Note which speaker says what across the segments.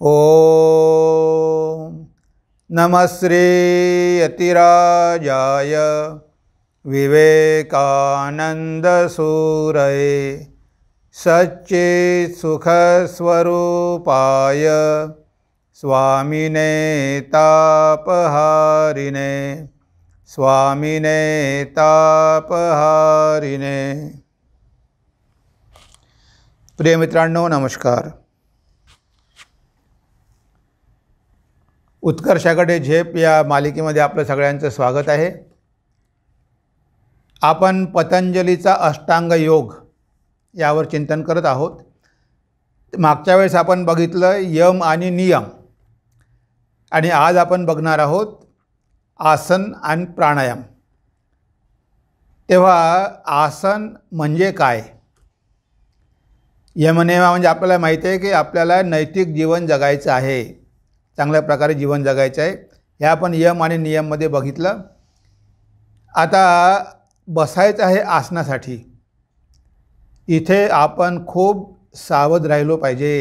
Speaker 1: ओ नमः श्रीयतिराजाय विवेकानन्दसूरये सच्चित्सुखस्वरूपाय स्वामिने तापहारिणे स्वामिने तापहारिणे प्रिय मित्रांनो नमस्कार उत्कर्षाकडे झेप या मालिकेमध्ये आपलं सगळ्यांचं स्वागत आहे आपण पतंजलीचा अष्टांग योग यावर चिंतन करत आहोत मागच्या वेळेस आपण बघितलं यम आणि नियम आणि आज आपण बघणार आहोत आसन आणि प्राणायाम तेव्हा आसन म्हणजे काय यमनियमा म्हणजे आपल्याला माहिती आहे की आपल्याला नैतिक जीवन जगायचं आहे चांगल्या प्रकारे जीवन जगायचं आहे हे आपण यम आणि नियममध्ये बघितलं आता बसायचं आहे आसनासाठी इथे आपण खूप सावध राहिलो पाहिजे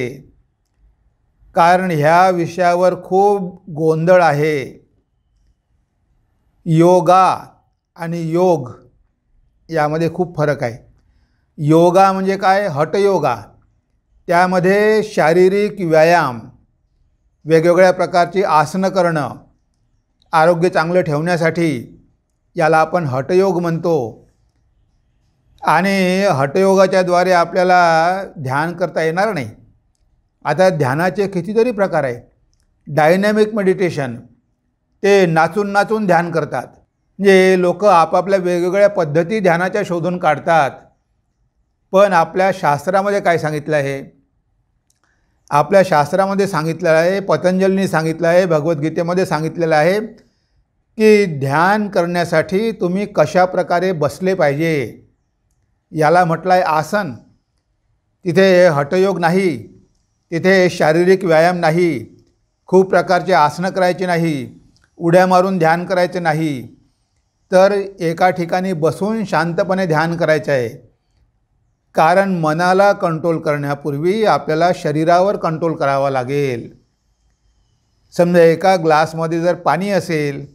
Speaker 1: कारण ह्या विषयावर खूप गोंधळ आहे योगा आणि योग यामध्ये खूप फरक आहे योगा म्हणजे काय हटयोगा त्यामध्ये शारीरिक व्यायाम वेगवेगळ्या प्रकारची आसनं करणं आरोग्य चांगलं ठेवण्यासाठी याला आपण हटयोग म्हणतो आणि हटयोगाच्याद्वारे आपल्याला ध्यान करता येणार नाही आता ध्यानाचे कितीतरी प्रकार आहे डायनॅमिक मेडिटेशन ते नाचून नाचून ध्यान करतात म्हणजे लोक आपापल्या वेगवेगळ्या पद्धती ध्यानाच्या शोधून काढतात पण आपल्या शास्त्रामध्ये काय सांगितलं आहे आपल्या शास्त्रामध्ये सांगितलेलं आहे पतंजलीने सांगितलं आहे भगवद्गीतेमध्ये सांगितलेलं आहे की ध्यान करण्यासाठी तुम्ही कशा प्रकारे बसले पाहिजे याला म्हटलं आहे आसन तिथे हटयोग नाही तिथे शारीरिक व्यायाम नाही खूप प्रकारचे आसनं करायचे नाही उड्या मारून ध्यान करायचे नाही तर एका ठिकाणी बसून शांतपणे ध्यान करायचं आहे कारण मनाला कंट्रोल करण्यापूर्वी आपल्याला शरीरावर कंट्रोल करावा लागेल समजा एका ग्लासमध्ये जर पाणी असेल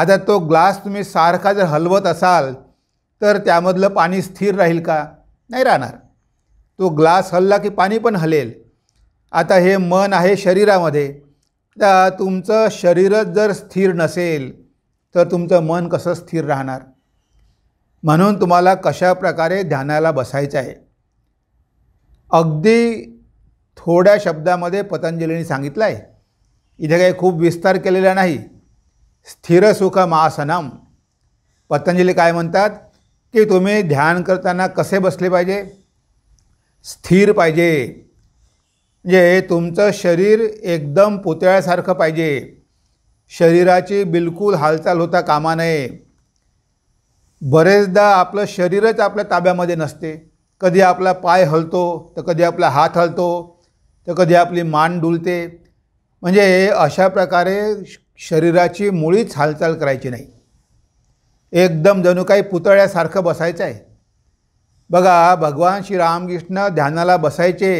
Speaker 1: आता तो ग्लास तुम्ही सारखा जर हलवत असाल तर त्यामधलं पाणी स्थिर राहील का नाही राहणार तो ग्लास हलला की पाणी पण हलेल आता हे मन आहे शरीरामध्ये तर तुमचं शरीरच जर स्थिर नसेल तर तुमचं मन कसं स्थिर राहणार म्हणून तुम्हाला कशा प्रकारे ध्यानाला बसायचं आहे अगदी थोड्या शब्दामध्ये पतंजलीने सांगितलं आहे इथे काही खूप विस्तार केलेला नाही स्थिर सुख महासनम पतंजली काय म्हणतात की तुम्ही ध्यान करताना कसे बसले पाहिजे स्थिर पाहिजे म्हणजे तुमचं शरीर एकदम पुतळ्यासारखं पाहिजे शरीराची बिलकुल हालचाल होता कामा नये बरेचदा आपलं शरीरच आपल्या ताब्यामध्ये नसते कधी आपला पाय हलतो तर कधी आपला हात हलतो तर कधी आपली मान डुलते म्हणजे अशा प्रकारे शरीराची मुळीच हालचाल करायची नाही एकदम जणू काही पुतळ्यासारखं बसायचं आहे बघा भगवान श्री रामकृष्ण ध्यानाला बसायचे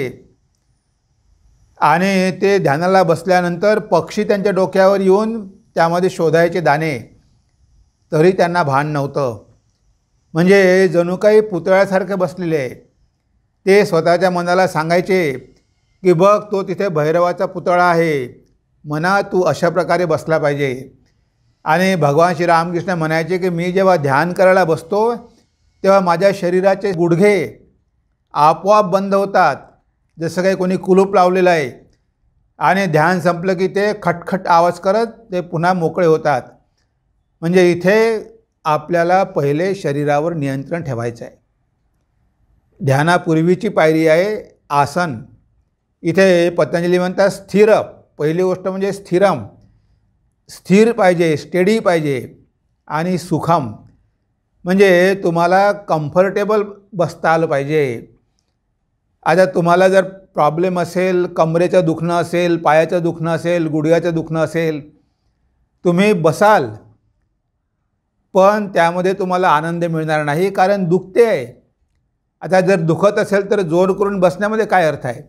Speaker 1: आणि ते ध्यानाला बसल्यानंतर पक्षी त्यांच्या डोक्यावर येऊन त्यामध्ये शोधायचे दाणे तरी त्यांना भान नव्हतं म्हणजे जणू काही पुतळ्यासारखे बसलेले ते स्वतःच्या मनाला सांगायचे की बघ तो तिथे भैरवाचा पुतळा आहे मना तू अशा प्रकारे बसला पाहिजे आणि भगवान श्री रामकृष्ण म्हणायचे की मी जेव्हा ध्यान करायला बसतो तेव्हा माझ्या शरीराचे गुडघे आपोआप बंद होतात जसं काही कोणी कुलूप लावलेलं आहे आणि ध्यान संपलं की ते खटखट आवाज करत ते पुन्हा मोकळे होतात म्हणजे इथे आपल्याला पहिले शरीरावर नियंत्रण ठेवायचं आहे ध्यानापूर्वीची पायरी आहे आसन इथे पतंजली म्हणतात स्थिर पहिली गोष्ट म्हणजे स्थिरम स्थिर पाहिजे स्टेडी पाहिजे आणि सुखम म्हणजे तुम्हाला कम्फर्टेबल बसता आलं पाहिजे आता तुम्हाला जर प्रॉब्लेम असेल कमरेचं दुखणं असेल पायाचं दुखणं असेल गुडघ्याचं दुखणं असेल तुम्ही बसाल पण त्यामध्ये तुम्हाला आनंद मिळणार नाही कारण दुखते आहे आता जर दुखत असेल तर जोर करून बसण्यामध्ये काय अर्थ आहे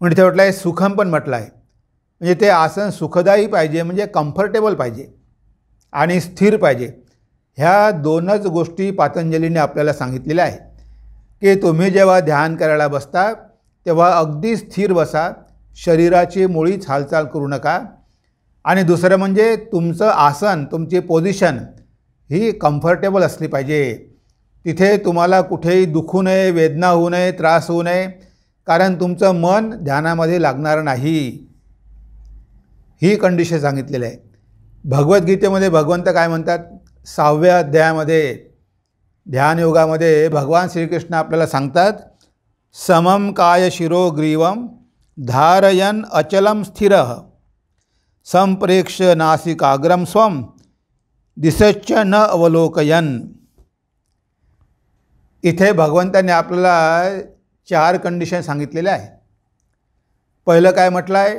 Speaker 1: म्हणजे ते म्हटलं आहे सुखम पण म्हटलं आहे म्हणजे ते आसन सुखदायी पाहिजे म्हणजे कम्फर्टेबल पाहिजे आणि स्थिर पाहिजे ह्या दोनच गोष्टी पातंजलीने आपल्याला सांगितलेल्या आहेत की तुम्ही जेव्हा ध्यान करायला बसता तेव्हा अगदी स्थिर बसा शरीराची मुळीच हालचाल करू नका आणि दुसरं म्हणजे तुमचं आसन तुमची पोझिशन ही कम्फर्टेबल असली पाहिजे तिथे तुम्हाला कुठेही दुखू नये वेदना होऊ नये त्रास होऊ नये कारण तुमचं मन ध्यानामध्ये लागणार नाही ही कंडिशन सांगितलेली आहे भगवद्गीतेमध्ये भगवंत काय म्हणतात सहाव्या अध्यायामध्ये ध्यानयोगामध्ये भगवान श्रीकृष्ण आपल्याला सांगतात समम काय शिरो ग्रीवम धारयन अचलम स्थिर संप्रेक्ष नासिकाग्रम स्वम दिसच्च न अवलोकयन इथे भगवंताने आपल्याला चार कंडिशन सांगितलेले आहे पहिलं काय म्हटलं आहे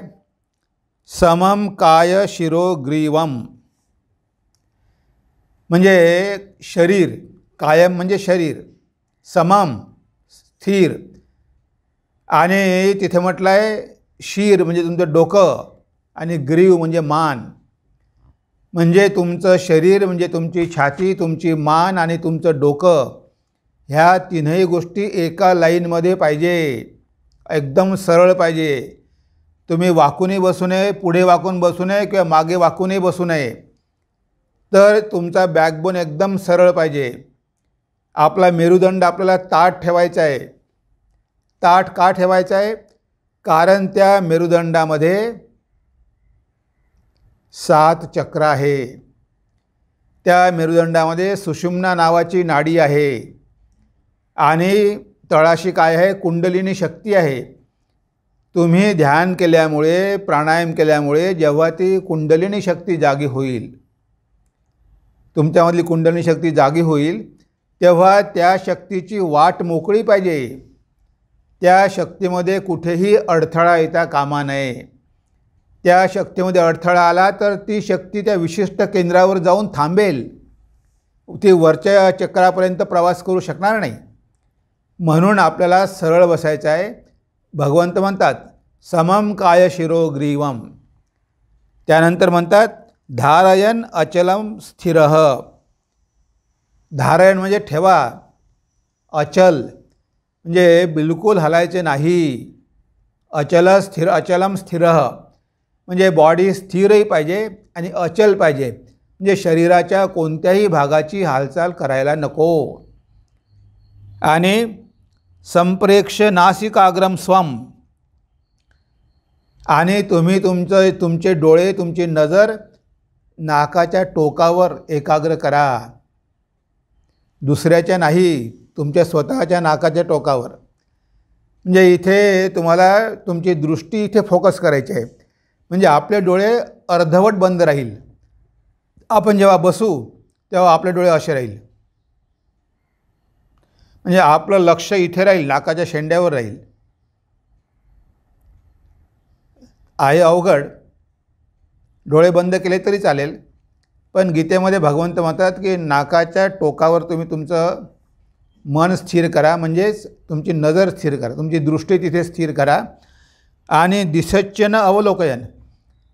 Speaker 1: समम काय शिरो ग्रीवम म्हणजे शरीर कायम म्हणजे शरीर समम स्थिर आणि तिथे म्हटलं आहे शीर म्हणजे तुमचं डोकं आणि ग्रीव म्हणजे मान म्हणजे तुमचं शरीर म्हणजे तुमची छाती तुमची मान आणि तुमचं डोकं ह्या तिन्ही गोष्टी एका लाईनमध्ये पाहिजे एकदम सरळ पाहिजे तुम्ही वाकूनही बसू नये पुढे वाकून बसू नये किंवा मागे वाकूनही बसू नये तर तुमचा बॅकबोन एकदम सरळ पाहिजे आपला मेरुदंड आपल्याला ताट ठेवायचा आहे ताट का ठेवायचा आहे कारण त्या मेरुदंडामध्ये सात चक्र आहे त्या मेरुदंडामध्ये सुषुम्ना नावाची नाडी आहे आणि तळाशी काय आहे कुंडलिनी शक्ती आहे तुम्ही ध्यान केल्यामुळे प्राणायाम केल्यामुळे जेव्हा ती कुंडलिनी शक्ती जागी होईल तुमच्यामधली कुंडलिनी शक्ती जागी होईल तेव्हा त्या शक्तीची वाट मोकळी पाहिजे त्या शक्तीमध्ये कुठेही अडथळा येता कामा नये त्या शक्तीमध्ये अडथळा आला तर ती शक्ती त्या विशिष्ट केंद्रावर जाऊन थांबेल ती वरच्या चक्रापर्यंत प्रवास करू शकणार नाही म्हणून आपल्याला सरळ बसायचं आहे भगवंत म्हणतात समम काय शिरो ग्रीवम त्यानंतर म्हणतात धारयन अचलम स्थिर धारायण म्हणजे ठेवा अचल म्हणजे बिलकुल हलायचे नाही अचल स्थिर अचलम स्थिर म्हणजे बॉडी स्थिरही पाहिजे आणि अचल पाहिजे म्हणजे शरीराच्या कोणत्याही भागाची हालचाल करायला नको आणि संप्रेक्ष नासिकाग्रम स्वम आणि तुम्ही तुमचं तुमचे डोळे तुमची नजर नाकाच्या टोकावर एकाग्र करा दुसऱ्याच्या नाही तुमच्या स्वतःच्या नाकाच्या टोकावर म्हणजे इथे तुम्हाला तुमची दृष्टी इथे फोकस करायची आहे म्हणजे आपले डोळे अर्धवट बंद राहील आपण जेव्हा बसू तेव्हा आपले डोळे असे राहील म्हणजे आपलं लक्ष इथे राहील नाकाच्या शेंड्यावर राहील आहे अवघड डोळे बंद केले तरी चालेल पण गीतेमध्ये भगवंत म्हणतात की नाकाच्या टोकावर तुम्ही तुमचं मन स्थिर करा म्हणजेच तुमची नजर स्थिर करा तुमची दृष्टी तिथे स्थिर करा आणि दिसच्चन अवलोकयन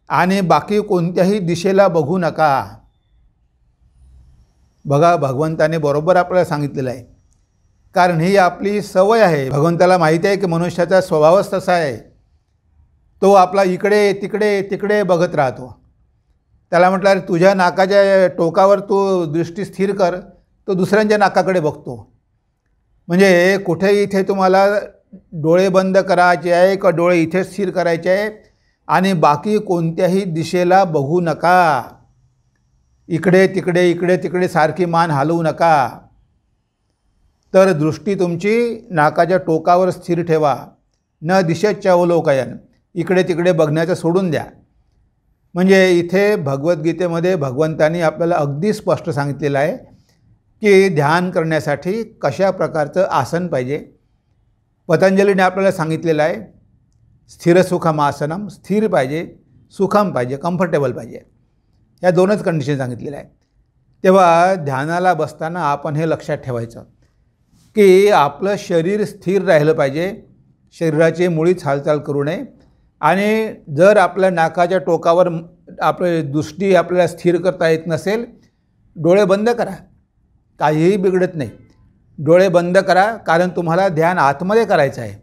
Speaker 1: आणि बाकी कोणत्याही दिशेला बघू नका बघा भगवंताने बरोबर आपल्याला सांगितलेलं आहे कारण ही आपली सवय आहे भगवंताला माहिती आहे की मनुष्याचा स्वभावच तसा आहे तो आपला इकडे तिकडे तिकडे बघत राहतो त्याला म्हटलं तुझ्या नाकाच्या टोकावर तू दृष्टी स्थिर कर तो दुसऱ्यांच्या नाकाकडे बघतो म्हणजे कुठे इथे तुम्हाला डोळे बंद करायचे आहे का डोळे इथे स्थिर करायचे आहे आणि बाकी कोणत्याही दिशेला बघू नका इकडे तिकडे इकडे तिकडे सारखी मान हलवू नका तर दृष्टी तुमची नाकाच्या टोकावर स्थिर ठेवा न दिशेच्या अवलोकयन इकडे तिकडे बघण्याचं सोडून द्या म्हणजे इथे भगवद्गीतेमध्ये भगवंतानी आपल्याला अगदी स्पष्ट सांगितलेलं आहे की ध्यान करण्यासाठी कशा प्रकारचं आसन पाहिजे पतंजलीने आपल्याला सांगितलेलं आहे आसनम स्थिर पाहिजे सुखम पाहिजे कम्फर्टेबल पाहिजे या दोनच कंडिशन सांगितलेल्या आहेत तेव्हा ध्यानाला बसताना आपण हे लक्षात ठेवायचं की आपलं शरीर स्थिर राहिलं पाहिजे शरीराची मुळीच हालचाल करू नये आणि जर आपल्या नाकाच्या टोकावर आपली दृष्टी आपल्याला स्थिर करता येत नसेल डोळे बंद करा काहीही बिघडत नाही डोळे बंद करा कारण तुम्हाला ध्यान आतमध्ये करायचं आहे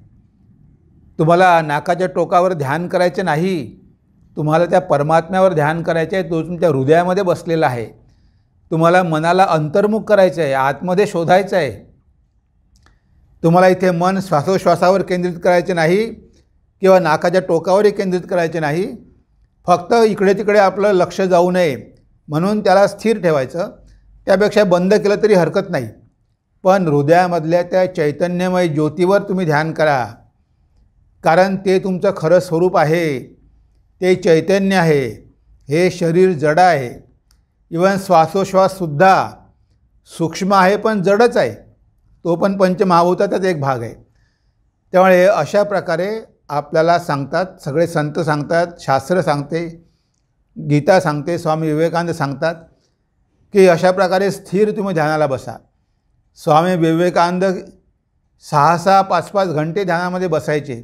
Speaker 1: तुम्हाला नाकाच्या टोकावर ध्यान करायचे नाही तुम्हाला त्या परमात्म्यावर ध्यान करायचे आहे तो तुमच्या हृदयामध्ये बसलेला आहे तुम्हाला मनाला अंतर्मुख करायचं आहे आतमध्ये शोधायचं आहे तुम्हाला इथे मन श्वासोश्वासावर केंद्रित करायचे नाही किंवा नाकाच्या टोकावरही केंद्रित करायचे नाही फक्त इकडे तिकडे आपलं लक्ष जाऊ नये म्हणून त्याला स्थिर ठेवायचं त्यापेक्षा बंद केलं तरी हरकत नाही पण हृदयामधल्या त्या चैतन्यमय ज्योतीवर तुम्ही ध्यान करा कारण ते तुमचं खरं स्वरूप आहे ते चैतन्य आहे हे शरीर जड आहे इवन श्वासोश्वाससुद्धा सूक्ष्म आहे पण जडच आहे तो पण पंचमहाभूताचाच एक भाग आहे त्यामुळे अशा प्रकारे आपल्याला सांगतात सगळे संत सांगतात शास्त्र सांगते गीता सांगते स्वामी विवेकानंद सांगतात की अशा प्रकारे स्थिर तुम्ही ध्यानाला बसा स्वामी विवेकानंद सहा सहा पाच पाच घंटे ध्यानामध्ये बसायचे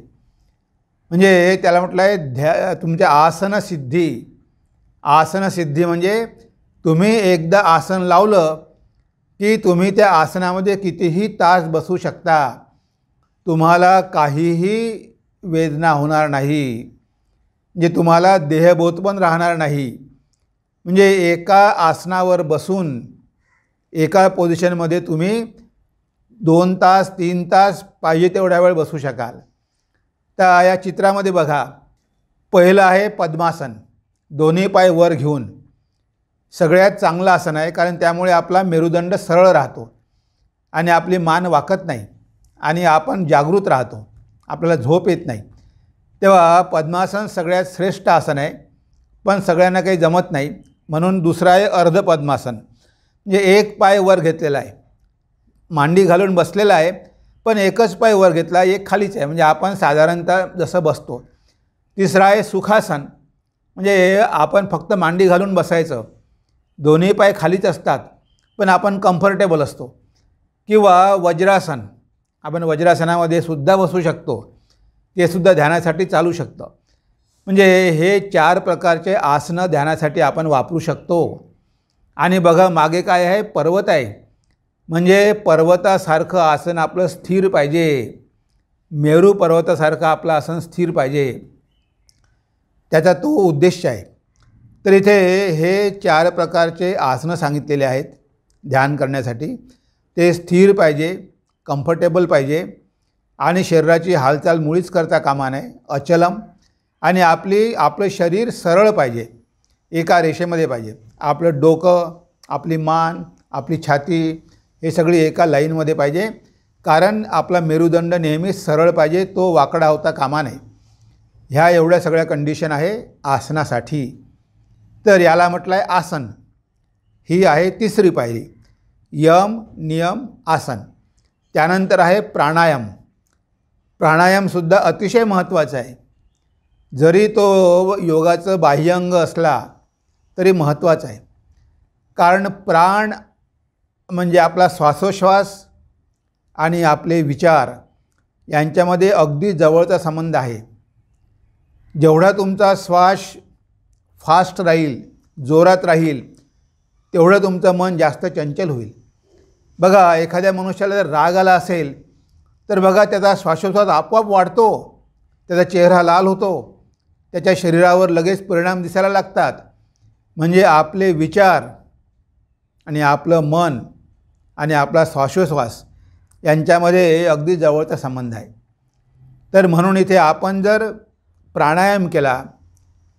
Speaker 1: म्हणजे त्याला म्हटलं आहे ध्या तुमच्या आसनसिद्धी आसनसिद्धी म्हणजे तुम्ही एकदा आसन लावलं की तुम्ही त्या आसनामध्ये कितीही तास बसू शकता तुम्हाला काहीही वेदना होणार नाही म्हणजे तुम्हाला देहबोध पण राहणार नाही म्हणजे एका आसनावर बसून एका पोझिशनमध्ये तुम्ही दोन तास तीन तास पाहिजे तेवढ्या वेळ बसू शकाल तर या चित्रामध्ये बघा पहिलं आहे पद्मासन दोन्ही पाय वर घेऊन सगळ्यात चांगलं आसन आहे कारण त्यामुळे आपला मेरुदंड सरळ राहतो आणि आपली मान वाकत नाही आणि आपण जागृत राहतो आपल्याला झोप येत नाही तेव्हा पद्मासन सगळ्यात श्रेष्ठ आसन आहे पण सगळ्यांना काही जमत नाही म्हणून दुसरं आहे अर्ध पद्मासन म्हणजे एक पाय वर घेतलेला आहे मांडी घालून बसलेला आहे पण एकच पाय वर घेतला एक खालीच आहे म्हणजे आपण साधारणतः जसं बसतो तिसरा आहे सुखासन म्हणजे आपण फक्त मांडी घालून बसायचं दोन्ही पाय खालीच असतात पण आपण कम्फर्टेबल असतो किंवा वज्रासन आपण वज्रासनामध्ये सुद्धा बसू शकतो ते सुद्धा ध्यानासाठी चालू शकतं म्हणजे हे चार प्रकारचे आसनं ध्यानासाठी आपण वापरू शकतो आणि बघा मागे काय आहे पर्वत आहे म्हणजे पर्वतासारखं आसन आपलं स्थिर पाहिजे मेरू पर्वतासारखं आपलं आसन स्थिर पाहिजे त्याचा तो उद्देश आहे तर इथे हे चार प्रकारचे आसनं सांगितलेले आहेत ध्यान करण्यासाठी ते स्थिर पाहिजे कम्फर्टेबल पाहिजे आणि शरीराची हालचाल मुळीच करता कामा नये अचलम आणि आपली आपलं शरीर सरळ पाहिजे एका रेषेमध्ये पाहिजे आपलं डोकं आपली मान आपली छाती हे सगळी एका लाईनमध्ये पाहिजे कारण आपला मेरुदंड नेहमी सरळ पाहिजे तो वाकडा होता कामा नये ह्या एवढ्या सगळ्या कंडिशन आहे आसनासाठी तर याला म्हटलं आहे आसन ही आहे तिसरी पायरी यम नियम आसन त्यानंतर आहे प्राणायाम प्राणायामसुद्धा अतिशय महत्त्वाचा आहे जरी तो योगाचं बाह्यंग असला तरी महत्त्वाचा आहे कारण प्राण म्हणजे आपला श्वासोश्वास आणि आपले विचार यांच्यामध्ये अगदी जवळचा संबंध आहे जेवढा तुमचा श्वास फास्ट राहील जोरात राहील तेवढं तुमचं मन जास्त चंचल होईल बघा एखाद्या मनुष्याला जर राग आला असेल तर बघा त्याचा श्वासोश्वास आपोआप वाढतो त्याचा चेहरा लाल होतो त्याच्या शरीरावर लगेच परिणाम दिसायला लागतात म्हणजे आपले विचार आणि आपलं मन आणि आपला श्वासोश्वास यांच्यामध्ये अगदी जवळचा संबंध आहे तर म्हणून इथे आपण जर प्राणायाम केला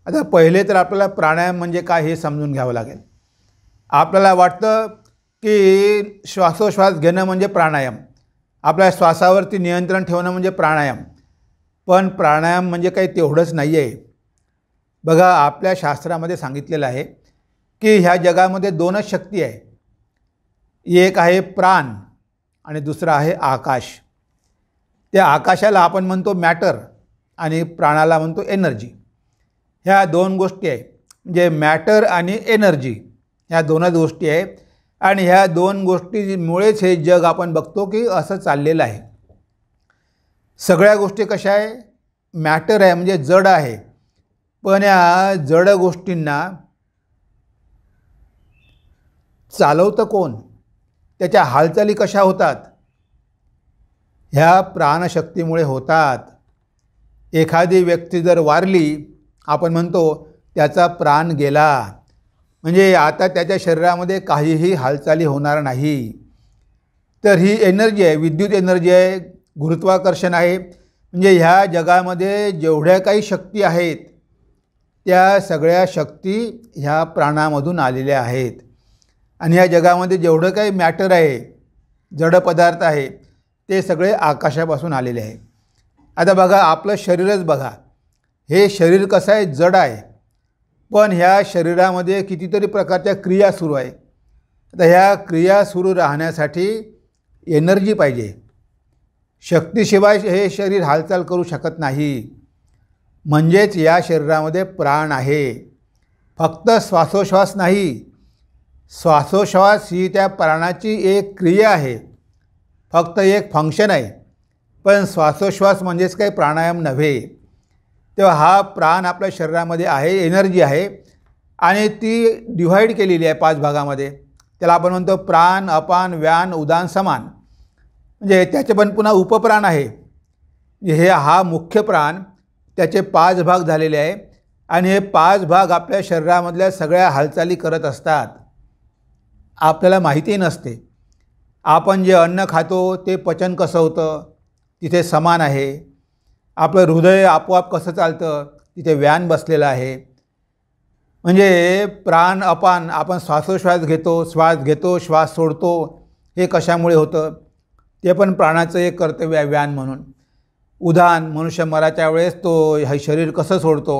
Speaker 1: आता पहिले तर आपल्याला प्राणायाम म्हणजे काय हे समजून घ्यावं लागेल आपल्याला वाटतं की श्वासोश्वास घेणं म्हणजे प्राणायाम आपल्या श्वासावरती नियंत्रण ठेवणं म्हणजे प्राणायाम पण प्राणायाम म्हणजे काही तेवढंच नाही आहे बघा आपल्या शास्त्रामध्ये सांगितलेलं आहे की ह्या जगामध्ये दोनच शक्ती आहे एक आहे प्राण आणि दुसरं आहे आकाश त्या आकाशाला आपण म्हणतो मॅटर आणि प्राणाला म्हणतो एनर्जी ह्या दोन गोष्टी आहे म्हणजे मॅटर आणि एनर्जी ह्या दोनच गोष्टी आहे आणि ह्या दोन गोष्टीमुळेच हे जग आपण बघतो की असं चाललेलं आहे सगळ्या गोष्टी कशा आहे मॅटर आहे म्हणजे जड आहे पण या जड गोष्टींना चालवतं कोण त्याच्या हालचाली कशा होतात ह्या प्राणशक्तीमुळे होतात एखादी व्यक्ती जर वारली आपण म्हणतो त्याचा प्राण गेला म्हणजे आता त्याच्या शरीरामध्ये काहीही हालचाली होणार नाही तर ही एनर्जी आहे विद्युत एनर्जी आहे गुरुत्वाकर्षण आहे म्हणजे ह्या जगामध्ये जेवढ्या काही शक्ती आहेत त्या सगळ्या शक्ती ह्या प्राणामधून आलेल्या आहेत आणि या जगामध्ये जेवढं काही मॅटर आहे जड पदार्थ आहे ते सगळे आकाशापासून आलेले आहे आता बघा आपलं शरीरच बघा हे शरीर कसं आहे जड आहे पण ह्या शरीरामध्ये कितीतरी प्रकारच्या क्रिया सुरू आहे आता ह्या क्रिया सुरू राहण्यासाठी एनर्जी पाहिजे शक्तीशिवाय हे शरीर हालचाल करू शकत नाही म्हणजेच या शरीरामध्ये प्राण आहे फक्त श्वासोश्वास नाही श्वासोश्वास ही त्या प्राणाची एक क्रिया आहे फक्त एक फंक्शन आहे पण श्वासोश्वास म्हणजेच काही प्राणायाम नव्हे तेव्हा हा प्राण आपल्या शरीरामध्ये आहे एनर्जी आहे आणि ती डिव्हाइड केलेली आहे पाच भागामध्ये त्याला आपण म्हणतो प्राण अपान व्यान उदान समान म्हणजे त्याचे पण पुन्हा उपप्राण आहे हे हा मुख्य प्राण त्याचे पाच भाग झालेले आहे आणि हे पाच भाग आपल्या शरीरामधल्या सगळ्या हालचाली करत असतात आपल्याला माहिती नसते आपण जे अन्न खातो ते पचन कसं होतं तिथे समान आहे आपलं हृदय आपोआप कसं चालतं तिथे व्यान बसलेलं आहे म्हणजे प्राण अपान आपण श्वासोश्वास घेतो श्वास घेतो श्वास सोडतो हे कशामुळे होतं ते पण प्राणाचं एक कर्तव्य आहे व्यान म्हणून उदाहरण मनुष्य मराच्या वेळेस तो हे शरीर कसं सोडतो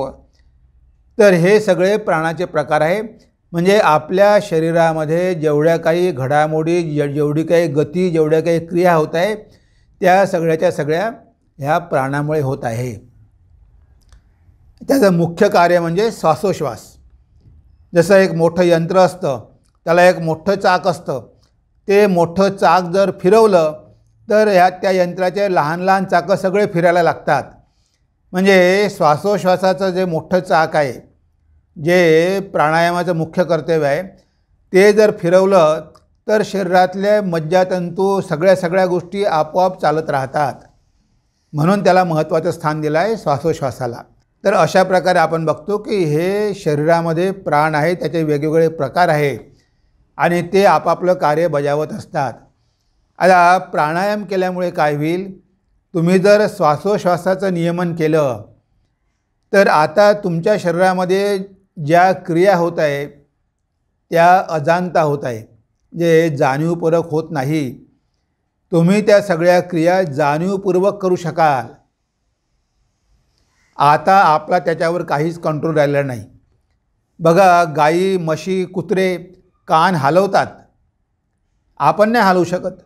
Speaker 1: तर हे सगळे प्राणाचे प्रकार आहे म्हणजे आपल्या शरीरामध्ये जेवढ्या काही घडामोडी जेवढी काही गती जेवढ्या काही क्रिया होत आहे त्या सगळ्याच्या सगळ्या ह्या प्राणामुळे होत आहे त्याचं मुख्य कार्य म्हणजे श्वासोश्वास जसं एक मोठं यंत्र असतं त्याला एक मोठं चाक असतं ते मोठं चाक जर फिरवलं तर ह्या त्या यंत्राचे लहान लहान चाकं सगळे फिरायला लागतात म्हणजे श्वासोश्वासाचं जे मोठं चाक आहे जे प्राणायामाचं मुख्य कर्तव्य आहे ते जर फिरवलं तर शरीरातले मज्जातंतू सगळ्या सगळ्या गोष्टी आपोआप चालत राहतात म्हणून त्याला महत्त्वाचं स्थान दिलं आहे श्वासोश्वासाला तर अशा प्रकारे आपण बघतो की हे शरीरामध्ये प्राण आहे त्याचे वेगवेगळे प्रकार आहे आणि ते आपापलं कार्य बजावत असतात आता प्राणायाम केल्यामुळे काय होईल तुम्ही जर श्वासोश्वासाचं नियमन केलं तर आता तुमच्या शरीरामध्ये ज्या क्रिया होत आहे त्या अजाणता होत आहे जे जाणीवपूर्वक होत नाही तुम्ही त्या सगळ्या क्रिया जाणीवपूर्वक करू शकाल आता आपला त्याच्यावर काहीच कंट्रोल राहिला नाही बघा गाई म्हशी कुत्रे कान हलवतात आपण नाही हलवू शकत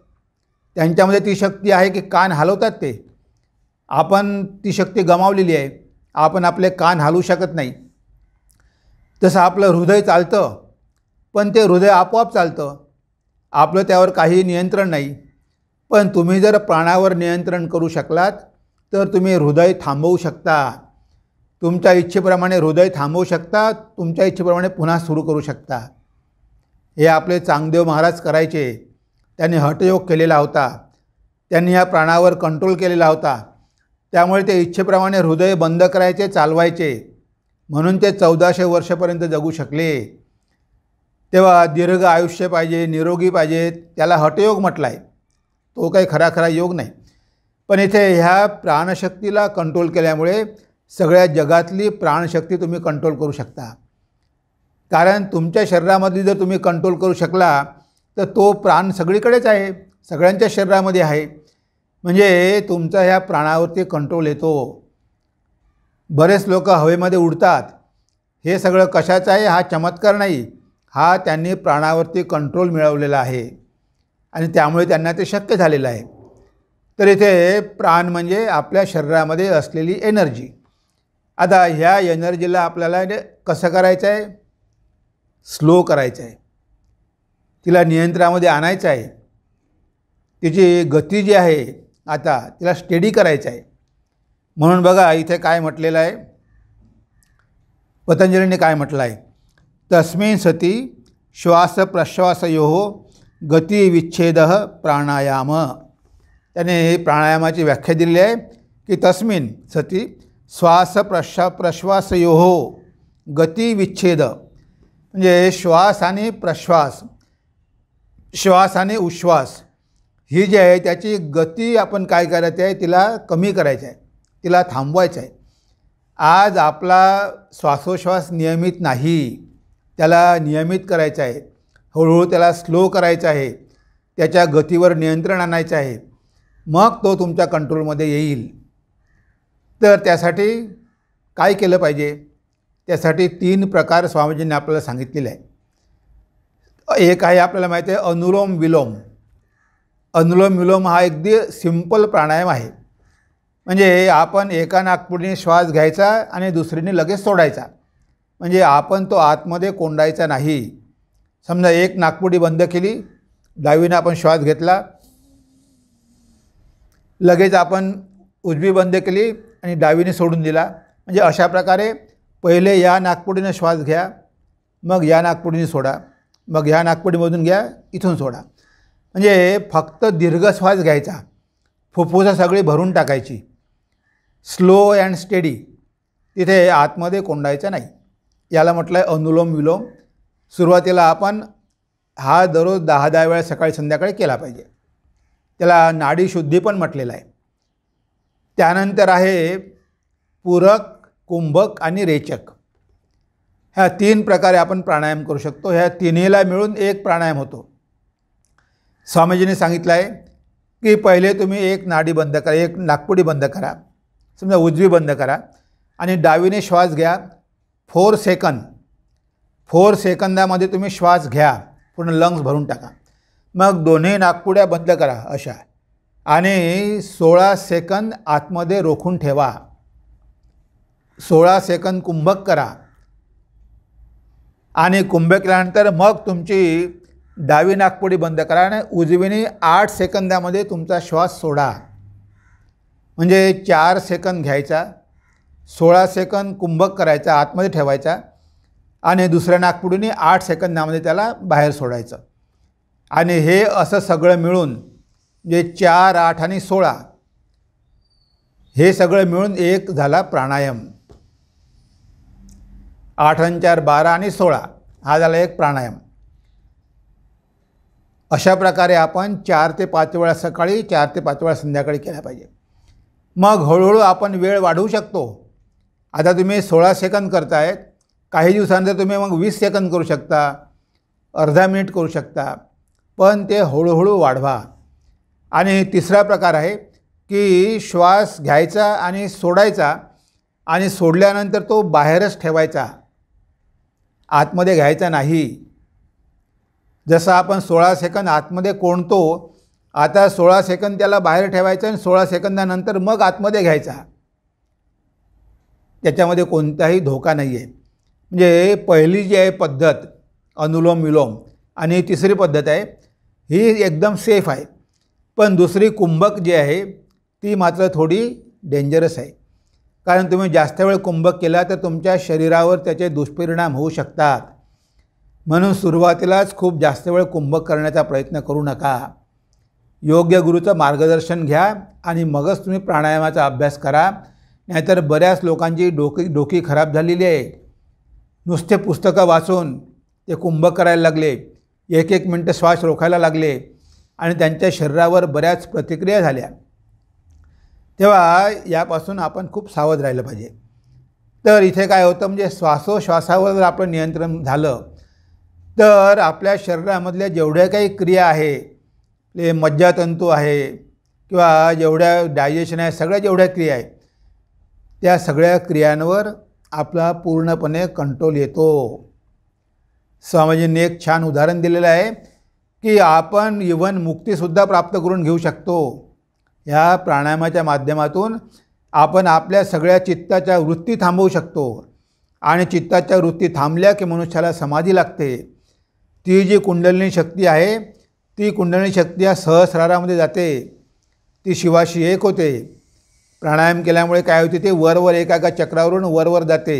Speaker 1: त्यांच्यामध्ये ती शक्ती आहे की कान हलवतात ते आपण ती शक्ती गमावलेली आहे आपण आपले कान हलवू शकत नाही जसं आपलं हृदय चालतं पण ते हृदय आपोआप चालतं आपलं त्यावर काही नियंत्रण नाही पण तुम्ही जर प्राणावर नियंत्रण करू शकलात तर तुम्ही हृदय थांबवू शकता तुमच्या इच्छेप्रमाणे हृदय थांबवू शकता तुमच्या इच्छेप्रमाणे पुन्हा सुरू करू शकता हे आपले चांगदेव महाराज करायचे त्यांनी हटयोग केलेला होता त्यांनी या प्राणावर कंट्रोल केलेला होता त्यामुळे ते इच्छेप्रमाणे हृदय बंद करायचे चालवायचे म्हणून ते चौदाशे वर्षपर्यंत जगू शकले तेव्हा दीर्घ आयुष्य पाहिजे निरोगी पाहिजे त्याला हटयोग म्हटला आहे तो काही खरा खरा योग नाही पण इथे ह्या प्राणशक्तीला कंट्रोल केल्यामुळे सगळ्या जगातली प्राणशक्ती तुम्ही कंट्रोल करू शकता कारण तुमच्या शरीरामध्ये जर तुम्ही कंट्रोल करू शकला तर तो प्राण सगळीकडेच आहे सगळ्यांच्या शरीरामध्ये आहे म्हणजे तुमचा ह्या प्राणावरती कंट्रोल येतो बरेच लोक हवेमध्ये उडतात हे सगळं कशाचं आहे हा चमत्कार नाही हा त्यांनी प्राणावरती कंट्रोल मिळवलेला आहे आणि त्यामुळे त्यांना ते शक्य झालेलं आहे तर इथे प्राण म्हणजे आपल्या शरीरामध्ये असलेली एनर्जी आता ह्या एनर्जीला आपल्याला कसं करायचं आहे स्लो करायचं आहे तिला नियंत्रणामध्ये आणायचं आहे तिची गती जी आहे आता तिला स्टेडी करायचं आहे म्हणून बघा इथे काय म्हटलेलं आहे पतंजलीने काय म्हटलं आहे तस्मिन सती श्वास श्वासप्रश्वासयो गतिविच्छेद प्राणायाम त्याने प्राणायामाची व्याख्या दिली आहे की तस्मिन सती श्वास प्रश्वा प्रश्वासयो गतिविच्छेद म्हणजे श्वास आणि प्रश्वास श्वास आणि उश्वास ही जी आहे त्याची गती आपण काय करायची आहे तिला कमी करायची आहे तिला थांबवायचं आहे आज आपला श्वासोश्वास नियमित नाही त्याला नियमित करायचं आहे हळूहळू त्याला स्लो करायचं आहे त्याच्या गतीवर नियंत्रण आणायचं आहे मग तो तुमच्या कंट्रोलमध्ये येईल तर त्यासाठी काय केलं पाहिजे त्यासाठी तीन प्रकार स्वामीजींनी आपल्याला सांगितलेले आहे एक आहे आपल्याला माहिती आहे अनुलोम विलोम अनुलोम विलोम हा अगदी सिंपल प्राणायाम आहे म्हणजे आपण एका नागपुडीने श्वास घ्यायचा आणि दुसरीने लगेच सोडायचा म्हणजे आपण तो आतमध्ये कोंडायचा नाही समजा एक नागपुडी बंद केली डावीनं आपण श्वास घेतला लगेच आपण उजवी बंद केली आणि डावीने सोडून दिला म्हणजे अशा प्रकारे पहिले या नागपुडीनं श्वास घ्या मग या नागपुडीने सोडा मग ह्या नागपुडीमधून घ्या इथून सोडा म्हणजे फक्त दीर्घ श्वास घ्यायचा फुफ्फुसं सगळी भरून टाकायची स्लो अँड स्टेडी तिथे आतमध्ये कोंडायचं नाही याला म्हटलं आहे अनुलोम विलोम सुरुवातीला आपण हा दररोज दहा दहा वेळा सकाळी संध्याकाळी केला पाहिजे त्याला नाडीशुद्धी पण म्हटलेलं आहे त्यानंतर आहे पूरक कुंभक आणि रेचक ह्या तीन प्रकारे आपण प्राणायाम करू शकतो ह्या तिन्हीला मिळून एक प्राणायाम होतो स्वामीजीने सांगितलं आहे की पहिले तुम्ही एक नाडी बंद करा एक नागपुडी बंद करा समजा उजवी बंद करा आणि डावीने श्वास घ्या फोर सेकंद फोर सेकंदामध्ये तुम्ही श्वास घ्या पूर्ण लंग्स भरून टाका मग दोन्ही नागपुड्या बंद करा अशा आणि सोळा सेकंद आतमध्ये रोखून ठेवा सोळा सेकंद कुंभक करा आणि कुंभक केल्यानंतर मग तुमची डावी नागपुडी बंद करा आणि उजवीने आठ सेकंदामध्ये तुमचा श्वास सोडा म्हणजे चार सेकंद घ्यायचा सोळा सेकंद कुंभक करायचा आतमध्ये ठेवायचा आणि दुसऱ्या नागपुडीने आठ सेकंदामध्ये त्याला बाहेर सोडायचं आणि हे असं सगळं मिळून जे चार आठ आणि सोळा हे सगळं मिळून एक झाला प्राणायाम आठ आणि चार बारा आणि सोळा हा झाला एक प्राणायाम अशा प्रकारे आपण चार ते पाच वेळा सकाळी चार ते पाच वेळा संध्याकाळी केला पाहिजे मग हळूहळू आपण वेळ वाढवू शकतो आता तुम्ही सोळा सेकंद करतायत काही दिवसानंतर तुम्ही मग वीस सेकंद करू शकता अर्धा मिनिट करू शकता पण ते हळूहळू वाढवा आणि तिसरा प्रकार आहे की श्वास घ्यायचा आणि सोडायचा आणि सोडल्यानंतर तो बाहेरच ठेवायचा आतमध्ये घ्यायचा नाही जसं आपण सोळा सेकंद आतमध्ये कोणतो आता सोळा सेकंद त्याला बाहेर ठेवायचं आणि सोळा सेकंदानंतर मग आतमध्ये घ्यायचा त्याच्यामध्ये कोणताही धोका नाही आहे म्हणजे पहिली जी आहे पद्धत अनुलोम विलोम आणि तिसरी पद्धत आहे ही एकदम सेफ आहे पण दुसरी कुंभक जी आहे ती मात्र थोडी डेंजरस आहे कारण तुम्ही जास्त वेळ कुंभक केला तर तुमच्या शरीरावर त्याचे दुष्परिणाम होऊ शकतात म्हणून सुरुवातीलाच खूप जास्त वेळ कुंभक करण्याचा प्रयत्न करू नका योग्य गुरुचं मार्गदर्शन घ्या आणि मगच तुम्ही प्राणायामाचा अभ्यास करा नाहीतर बऱ्याच लोकांची डोकी डोकी खराब झालेली आहे नुसते पुस्तकं वाचून ते कुंभ करायला लागले एक एक मिनटं श्वास रोखायला लागले आणि त्यांच्या शरीरावर बऱ्याच प्रतिक्रिया झाल्या तेव्हा यापासून आपण खूप सावध राहिलं पाहिजे तर इथे काय होतं म्हणजे श्वासोश्वासावर जर आपलं नियंत्रण झालं तर आपल्या शरीरामधल्या जेवढ्या काही क्रिया आहे ले मज्जातंतू आहे किंवा जेवढ्या डायजेशन आहे सगळ्या जेवढ्या क्रिया आहे त्या सगळ्या क्रियांवर आपला पूर्णपणे कंट्रोल येतो स्वामीजींनी एक छान उदाहरण दिलेलं आहे की आपण इवन मुक्तीसुद्धा प्राप्त करून घेऊ शकतो ह्या प्राणायामाच्या माध्यमातून आपण आपल्या सगळ्या चित्ताच्या वृत्ती थांबवू शकतो आणि चित्ताच्या वृत्ती थांबल्या की मनुष्याला समाधी लागते ती जी कुंडलिनी शक्ती आहे ती कुंडली शक्ती या सहस्रारामध्ये जाते ती शिवाशी एक होते प्राणायाम केल्यामुळे काय होते ते वरवर एका एका चक्रावरून वरवर जाते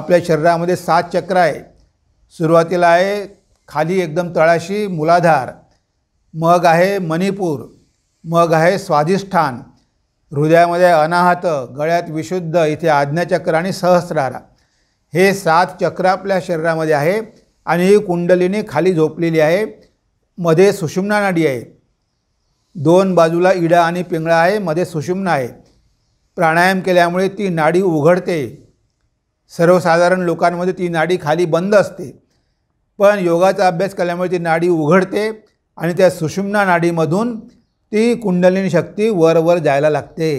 Speaker 1: आपल्या शरीरामध्ये सात चक्र आहे सुरुवातीला आहे खाली एकदम तळाशी मुलाधार मग आहे मणिपूर मग आहे स्वाधिष्ठान हृदयामध्ये अनाहत गळ्यात विशुद्ध इथे आज्ञाचक्र आणि सहस्रारा हे सात चक्र आपल्या शरीरामध्ये आहे आणि ही कुंडलीने खाली झोपलेली आहे मध्ये सुषुम्ना नाडी आहे दोन बाजूला इडा आणि पिंगळा आहे मध्ये सुषुम्ना आहे प्राणायाम केल्यामुळे ती नाडी उघडते सर्वसाधारण लोकांमध्ये ती नाडी खाली बंद असते पण योगाचा अभ्यास केल्यामुळे ती नाडी उघडते आणि त्या सुषुम्ना नाडीमधून ती कुंडलिनी शक्ती वरवर जायला लागते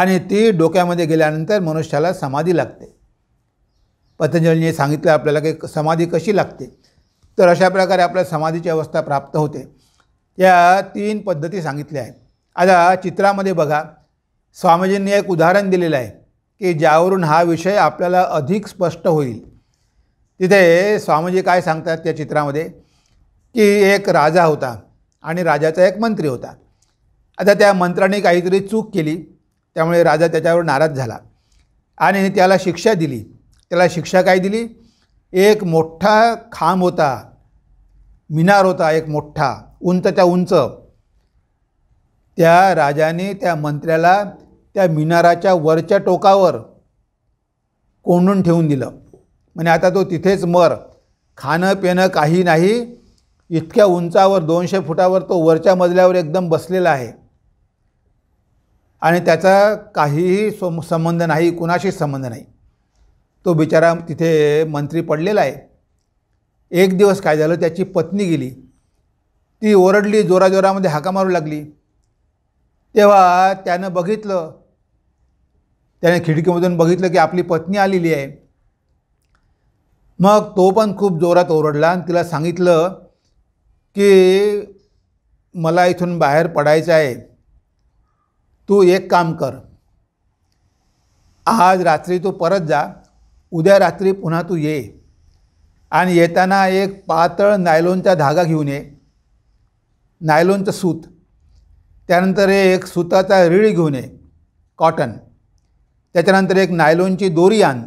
Speaker 1: आणि ती डोक्यामध्ये गेल्यानंतर मनुष्याला समाधी लागते पतंजलीने सांगितलं आपल्याला की समाधी कशी लागते तर अशा प्रकारे आपल्या समाधीची अवस्था प्राप्त होते या तीन पद्धती सांगितल्या आहेत आता चित्रामध्ये बघा स्वामीजींनी एक उदाहरण दिलेलं आहे की ज्यावरून हा विषय आपल्याला अधिक स्पष्ट होईल तिथे स्वामीजी काय सांगतात त्या चित्रामध्ये की एक राजा होता आणि राजाचा एक मंत्री होता आता त्या मंत्र्याने काहीतरी चूक केली त्यामुळे राजा त्याच्यावर नाराज झाला आणि त्याला शिक्षा दिली त्याला शिक्षा काय दिली एक मोठा खांब होता मिनार होता एक मोठा त्या उंच त्या राजाने त्या मंत्र्याला त्या मिनाराच्या वरच्या टोकावर कोंडून ठेवून दिलं म्हणजे आता तो तिथेच मर खाणं पिणं काही नाही इतक्या उंचावर दोनशे फुटावर तो वरच्या मजल्यावर एकदम बसलेला आहे आणि त्याचा काहीही सो संबंध नाही कुणाशीच संबंध नाही तो बिचारा तिथे मंत्री पडलेला आहे एक दिवस काय झालं त्याची पत्नी गेली ती ओरडली जोराजोरामध्ये हाका मारू लागली तेव्हा त्यानं बघितलं त्याने खिडकीमधून बघितलं की आपली पत्नी आलेली आहे मग तो पण खूप जोरात ओरडला आणि तिला सांगितलं की मला इथून बाहेर पडायचं आहे तू एक काम कर आज रात्री तू परत जा उद्या रात्री पुन्हा तू ये आणि येताना एक पातळ नायलोनचा धागा घेऊन ये नायलोनचं सूत त्यानंतर एक सुताचा रीळ घेऊन ये कॉटन त्याच्यानंतर एक नायलोनची दोरी आण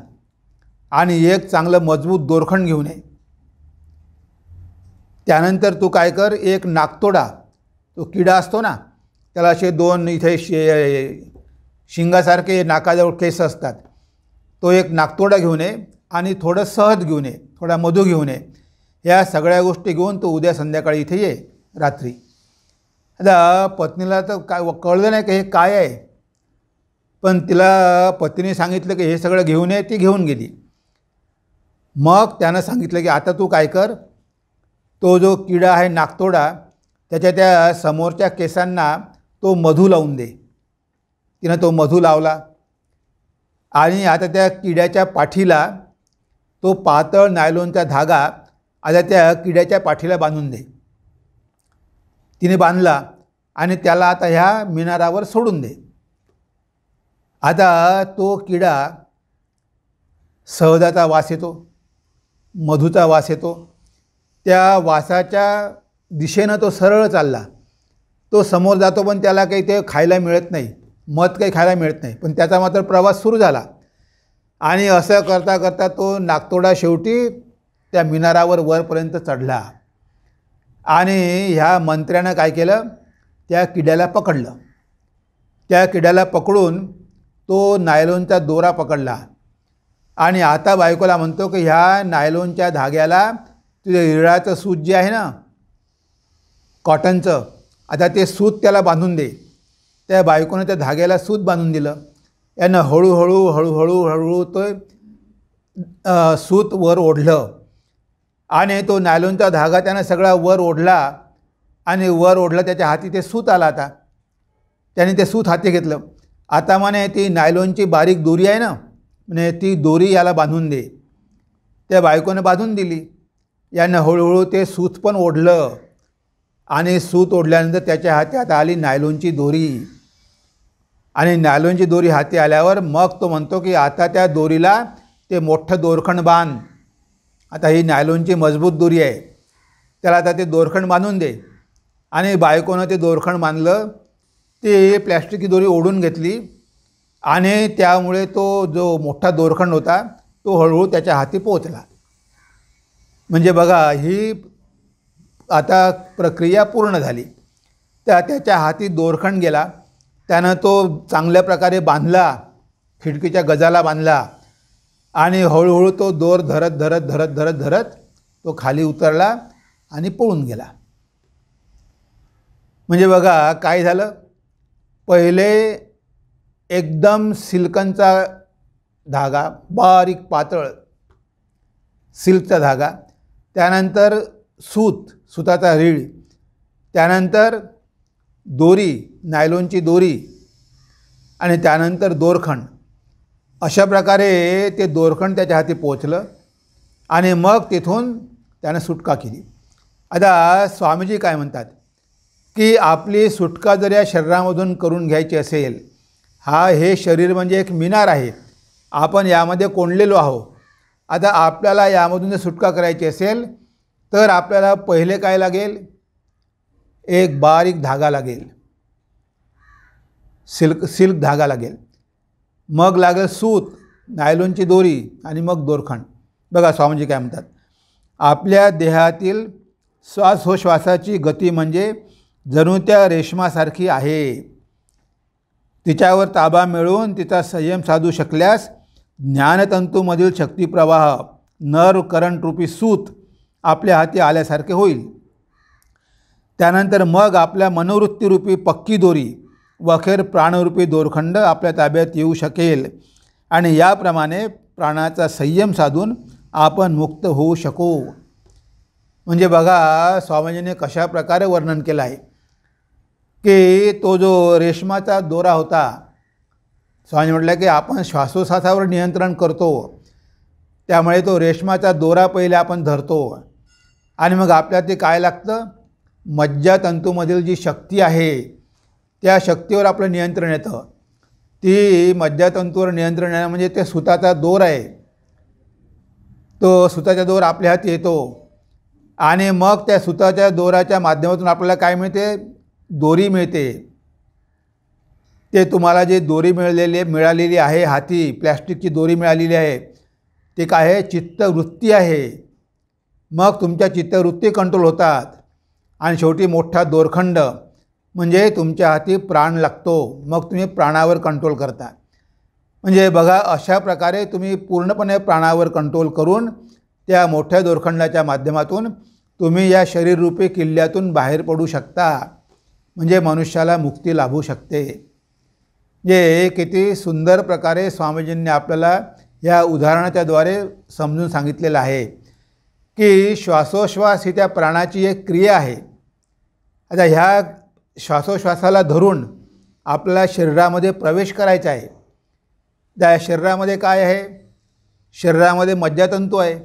Speaker 1: आणि एक चांगलं मजबूत दोरखंड घेऊन ये त्यानंतर तू काय कर एक नागतोडा तो किडा असतो ना त्याला असे दोन इथे शे शिंगासारखे नाकाजवळ केस असतात तो एक नागतोडा घेऊन ये आणि थोडं सहज घेऊन ये थोडा मधू घेऊन ये या सगळ्या गोष्टी घेऊन तो उद्या संध्याकाळी इथे ये रात्री आता पत्नीला तर काय कळलं नाही की हे काय आहे पण तिला पत्नीने सांगितलं की हे सगळं घेऊन ये ती घेऊन गेली मग त्यानं सांगितलं की आता तू काय कर तो जो किडा आहे नागतोडा त्याच्या त्या समोरच्या केसांना तो मधू लावून दे तिनं तो मधू लावला आणि आता त्या किड्याच्या पाठीला तो पातळ नायलोनचा धागा आता त्या किड्याच्या पाठीला बांधून दे तिने बांधला आणि त्याला आता ह्या मिनारावर सोडून दे आता तो किडा सहजाचा वास येतो मधूचा वास येतो त्या वासाच्या दिशेनं तो सरळ चालला तो समोर जातो पण त्याला काही ते खायला मिळत नाही मध काही खायला मिळत नाही पण त्याचा मात्र प्रवास सुरू झाला आणि असं करता करता तो नागतोडा शेवटी त्या मिनारावर वरपर्यंत चढला आणि ह्या मंत्र्यानं काय केलं त्या किड्याला पकडलं त्या किड्याला पकडून तो नायलोनचा दोरा पकडला आणि आता बायकोला म्हणतो की ह्या नायलोनच्या धाग्याला तुझ्या हिरळाचं सूत जे आहे ना कॉटनचं आता ते सूत त्याला बांधून दे त्या बायकोनं त्या धाग्याला सूत बांधून दिलं यानं हळूहळू हळूहळू हळूहळू तो सूत वर ओढलं आणि तो नायलॉनचा धागा त्यानं सगळा वर ओढला आणि वर ओढला त्याच्या हाती ते सूत आला आता त्याने ते सूत हाती घेतलं आता माने ती नायलॉनची बारीक दोरी आहे ना म्हणजे ती दोरी याला बांधून दे त्या बायकोनं बांधून दिली यानं हळूहळू ते सूत पण ओढलं आणि सूत ओढल्यानंतर त्याच्या हाती आता आली नायलॉनची दोरी आणि नॅलोनची दोरी हाती आल्यावर मग तो म्हणतो की आता त्या दोरीला ते मोठं दोरखंड बांध आता ही नायलोनची मजबूत दोरी आहे त्याला आता ते दोरखंड बांधून दे आणि बायकोनं ते दोरखंड बांधलं ते प्लॅस्टिकची दोरी ओढून घेतली आणि त्यामुळे तो जो मोठा दोरखंड होता तो हळूहळू त्याच्या हाती पोहोचला म्हणजे बघा ही आता प्रक्रिया पूर्ण झाली त्या त्याच्या हाती दोरखंड गेला त्यानं तो चांगल्या प्रकारे बांधला खिडकीच्या गजाला बांधला आणि हळूहळू तो दोर धरत धरत धरत धरत धरत तो खाली उतरला आणि पळून गेला म्हणजे बघा काय झालं पहिले एकदम सिल्कनचा धागा बारीक पातळ सिल्कचा धागा त्यानंतर सूत सुताचा रीळ त्यानंतर दोरी नायलोनची दोरी आणि त्यानंतर दोरखंड अशा प्रकारे ते दोरखंड त्याच्या हाती पोचलं आणि मग तिथून त्यानं सुटका केली आता स्वामीजी काय म्हणतात की आपली सुटका जर या शरीरामधून करून घ्यायची असेल हा हे शरीर म्हणजे एक मिनार आहे आपण यामध्ये कोंडलेलो आहो आता आपल्याला यामधून जर सुटका करायची असेल तर आपल्याला पहिले काय लागेल एक बारीक धागा लागेल सिल्क सिल्क धागा लागेल मग लागेल सूत नायलोनची दोरी आणि मग दोरखंड बघा स्वामीजी काय म्हणतात आपल्या देहातील श्वासोश्वासाची गती म्हणजे जणू त्या रेशमासारखी आहे तिच्यावर ताबा मिळवून तिचा संयम साधू शकल्यास ज्ञानतंतूमधील शक्तीप्रवाह नर करंटरूपी सूत आपल्या हाती आल्यासारखे होईल त्यानंतर मग आपल्या मनोवृत्तीरूपी पक्की दोरी व अखेर प्राणरूपी दोरखंड आपल्या ताब्यात येऊ शकेल आणि याप्रमाणे प्राणाचा संयम साधून आपण मुक्त होऊ शकू म्हणजे बघा स्वामीजीने कशा प्रकारे वर्णन केलं आहे की तो जो रेशमाचा दोरा होता स्वामी म्हटलं की आपण श्वासोश्वासावर नियंत्रण करतो त्यामुळे तो रेशमाचा दोरा पहिले आपण धरतो आणि मग आपल्या ते काय लागतं मज्जातंतूमधील जी शक्ती आहे त्या शक्तीवर आपलं नियंत्रण येतं ती मज्जातंतूवर नियंत्रण येणं म्हणजे ते सुताचा दोर आहे तो सुताचा दोर आपल्या हात येतो आणि मग त्या सुताच्या दोराच्या माध्यमातून आपल्याला काय मिळते दोरी मिळते ते तुम्हाला जे दोरी मिळलेली मिळालेली आहे हाती प्लॅस्टिकची दोरी मिळालेली आहे ते काय आहे चित्तवृत्ती आहे मग तुमच्या चित्तवृत्ती कंट्रोल होतात आणि शेवटी मोठा दोरखंड म्हणजे तुमच्या हाती प्राण लागतो मग तुम्ही प्राणावर कंट्रोल करता म्हणजे बघा अशा प्रकारे तुम्ही पूर्णपणे प्राणावर कंट्रोल करून त्या मोठ्या दोरखंडाच्या माध्यमातून तुम्ही या शरीररूपी किल्ल्यातून बाहेर पडू शकता म्हणजे मनुष्याला मुक्ती लाभू शकते जे म्हणजे किती सुंदर प्रकारे स्वामीजींनी आपल्याला या उदाहरणाच्याद्वारे समजून सांगितलेलं आहे की श्वासोश्वास ही त्या प्राणाची एक क्रिया आहे आता ह्या श्वासोश्वासाला धरून आपल्या शरीरामध्ये प्रवेश करायचा आहे त्या शरीरामध्ये काय आहे शरीरामध्ये मज्जातंतू आहे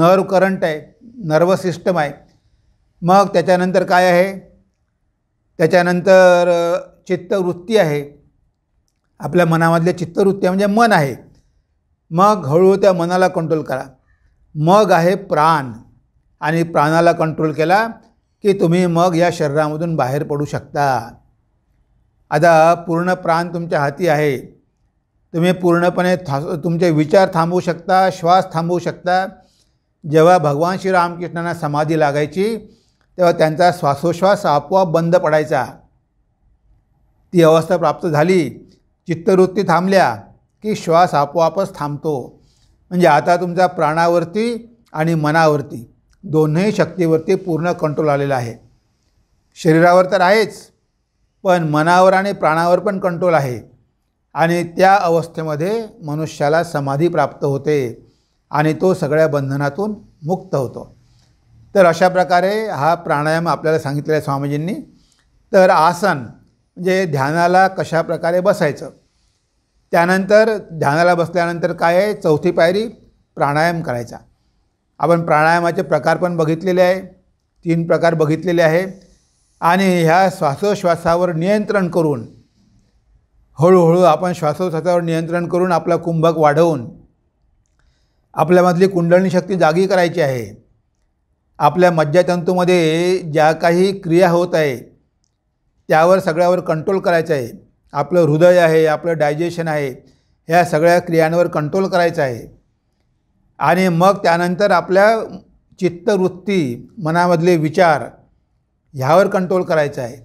Speaker 1: नर्व करंट आहे नर्वस सिस्टम आहे मग त्याच्यानंतर काय आहे त्याच्यानंतर चित्तवृत्ती आहे आपल्या मनामधले चित्तवृत्ती म्हणजे मन आहे मग हळूहळू त्या मनाला कंट्रोल करा मग आहे प्राण आणि प्राणाला कंट्रोल केला की तुम्ही मग या शरीरामधून बाहेर पडू शकता आता पूर्ण प्राण तुमच्या हाती आहे तुम्ही पूर्णपणे था तुमचे विचार थांबवू शकता श्वास थांबवू शकता जेव्हा भगवान श्री रामकृष्णांना समाधी लागायची तेव्हा त्यांचा श्वासोश्वास आपोआप बंद पडायचा ती अवस्था प्राप्त झाली चित्तवृत्ती थांबल्या की श्वास आपोआपच थांबतो म्हणजे आता तुमचा प्राणावरती आणि मनावरती दोन्ही शक्तीवरती पूर्ण कंट्रोल आलेला आहे शरीरावर तर आहेच पण मनावर आणि प्राणावर पण कंट्रोल आहे आणि त्या अवस्थेमध्ये मनुष्याला समाधी प्राप्त होते आणि तो सगळ्या बंधनातून मुक्त होतो तर अशा प्रकारे हा प्राणायाम आपल्याला सांगितलेला आहे स्वामीजींनी तर आसन म्हणजे ध्यानाला कशा प्रकारे बसायचं त्यानंतर ध्यानाला बसल्यानंतर काय आहे चौथी पायरी प्राणायाम करायचा आपण प्राणायामाचे प्रकार पण बघितलेले आहे तीन प्रकार बघितलेले आहे आणि ह्या श्वासोश्वासावर नियंत्रण करून हळूहळू आपण श्वासोश्वासावर नियंत्रण करून आपला कुंभक वाढवून आपल्यामधली कुंडलनी शक्ती जागी करायची आहे आपल्या मज्जातंतूमध्ये ज्या काही क्रिया होत आहे त्यावर सगळ्यावर कंट्रोल करायचं आहे आपलं हृदय आहे आपलं डायजेशन आहे ह्या सगळ्या क्रियांवर कंट्रोल करायचं आहे आणि मग त्यानंतर आपल्या चित्तवृत्ती मनामधले विचार ह्यावर कंट्रोल करायचा आहे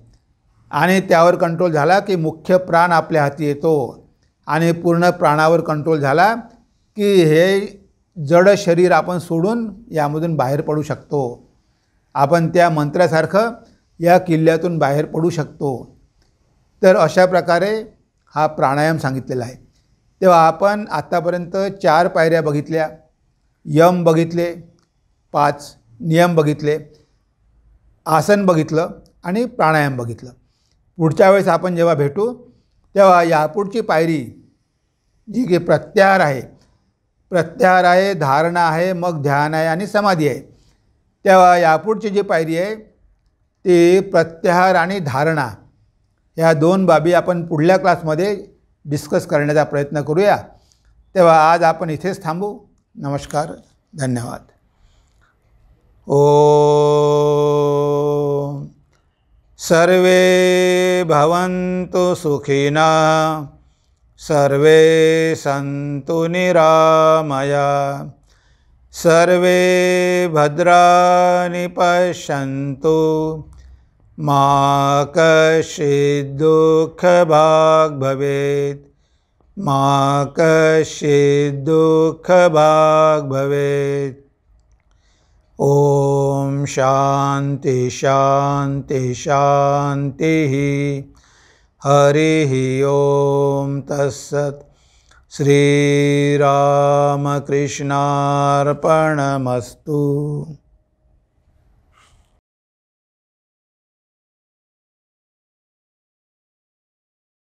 Speaker 1: आणि त्यावर कंट्रोल झाला की मुख्य प्राण आपल्या हाती येतो आणि पूर्ण प्राणावर कंट्रोल झाला की हे जड शरीर आपण सोडून यामधून बाहेर पडू शकतो आपण त्या मंत्र्यासारखं या किल्ल्यातून बाहेर पडू शकतो तर अशा प्रकारे हा प्राणायाम सांगितलेला आहे तेव्हा आपण आत्तापर्यंत चार पायऱ्या बघितल्या यम बघितले पाच नियम बघितले आसन बघितलं आणि प्राणायाम बघितलं पुढच्या वेळेस आपण जेव्हा भेटू तेव्हा यापुढची पायरी जी की प्रत्याहार आहे प्रत्याहार आहे धारणा आहे मग ध्यान आहे आणि समाधी आहे तेव्हा यापुढची जी पायरी आहे ती प्रत्याहार आणि धारणा या दोन बाबी आपण पुढल्या क्लासमध्ये डिस्कस करण्याचा प्रयत्न करूया तेव्हा आज आपण इथेच थांबू नमस्कार धन्यवाद ओ सर्वे भवन्तु सुखिना सर्वे सन्तु निरामया सर्वे भद्राणि पश्यन्तु मा कश्चिद्दुःखभाग् भवेत् मा कश्चिद्दुःखभाग् भवेत् ॐ शान्ति शान्ति शान्तिः हरिः ॐ तत्सत् श्रीरामकृष्णार्पणमस्तु